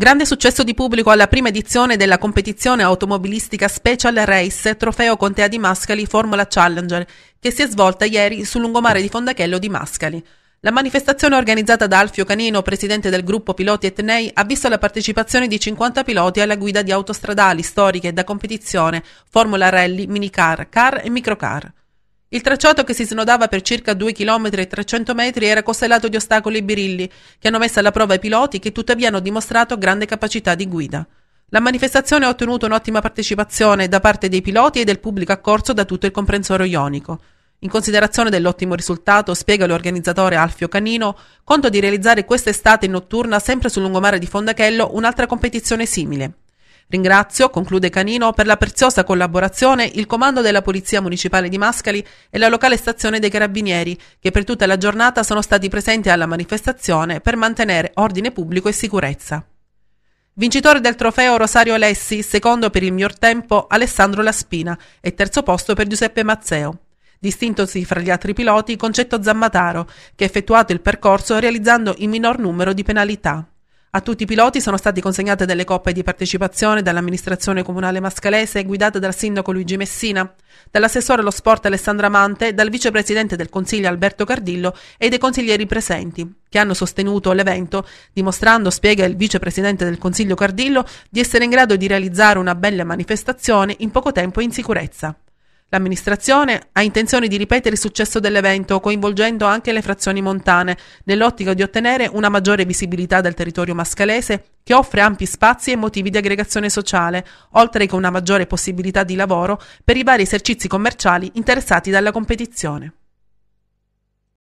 Grande successo di pubblico alla prima edizione della competizione automobilistica Special Race Trofeo Contea di Mascali Formula Challenger, che si è svolta ieri sul lungomare di Fondachello di Mascali. La manifestazione organizzata da Alfio Canino, presidente del gruppo Piloti Etnei, ha visto la partecipazione di 50 piloti alla guida di autostradali storiche da competizione, Formula Rally, minicar, car e microcar. Il tracciato che si snodava per circa 2 km e 300 metri era costellato di ostacoli e birilli, che hanno messo alla prova i piloti che tuttavia hanno dimostrato grande capacità di guida. La manifestazione ha ottenuto un'ottima partecipazione da parte dei piloti e del pubblico accorso da tutto il comprensorio ionico. In considerazione dell'ottimo risultato, spiega l'organizzatore Alfio Canino, conto di realizzare quest'estate in notturna sempre sul lungomare di Fondachello un'altra competizione simile. Ringrazio, conclude Canino, per la preziosa collaborazione il comando della Polizia Municipale di Mascali e la locale stazione dei Carabinieri, che per tutta la giornata sono stati presenti alla manifestazione per mantenere ordine pubblico e sicurezza. Vincitore del trofeo Rosario Alessi, secondo per il miglior tempo Alessandro Laspina e terzo posto per Giuseppe Mazzeo. Distintosi fra gli altri piloti Concetto Zammataro, che ha effettuato il percorso realizzando il minor numero di penalità. A tutti i piloti sono state consegnate delle coppe di partecipazione dall'amministrazione comunale mascalese guidata dal sindaco Luigi Messina, dall'assessore allo sport Alessandra Mante, dal vicepresidente del consiglio Alberto Cardillo e dai consiglieri presenti, che hanno sostenuto l'evento, dimostrando, spiega il vicepresidente del consiglio Cardillo, di essere in grado di realizzare una bella manifestazione in poco tempo e in sicurezza. L'amministrazione ha intenzione di ripetere il successo dell'evento, coinvolgendo anche le frazioni montane, nell'ottica di ottenere una maggiore visibilità del territorio mascalese, che offre ampi spazi e motivi di aggregazione sociale, oltre che una maggiore possibilità di lavoro per i vari esercizi commerciali interessati dalla competizione.